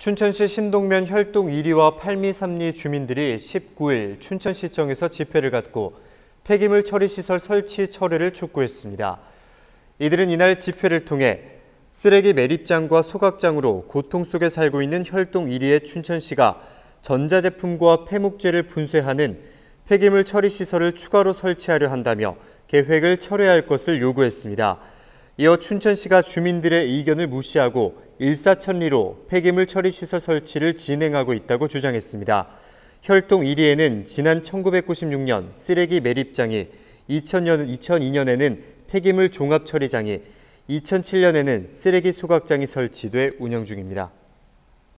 춘천시 신동면 혈동 1위와 8미 3리 주민들이 19일 춘천시청에서 집회를 갖고 폐기물 처리시설 설치 철회를 촉구했습니다. 이들은 이날 집회를 통해 쓰레기 매립장과 소각장으로 고통 속에 살고 있는 혈동 1위의 춘천시가 전자제품과 폐목재를 분쇄하는 폐기물 처리 시설을 추가로 설치하려 한다며 계획을 철회할 것을 요구했습니다. 이어 춘천시가 주민들의 의견을 무시하고 일사천리로 폐기물 처리 시설 설치를 진행하고 있다고 주장했습니다. 혈동 1위에는 지난 1996년 쓰레기 매립장이, 2000년, 2002년에는 폐기물 종합 처리장이, 2007년에는 쓰레기 소각장이 설치돼 운영 중입니다.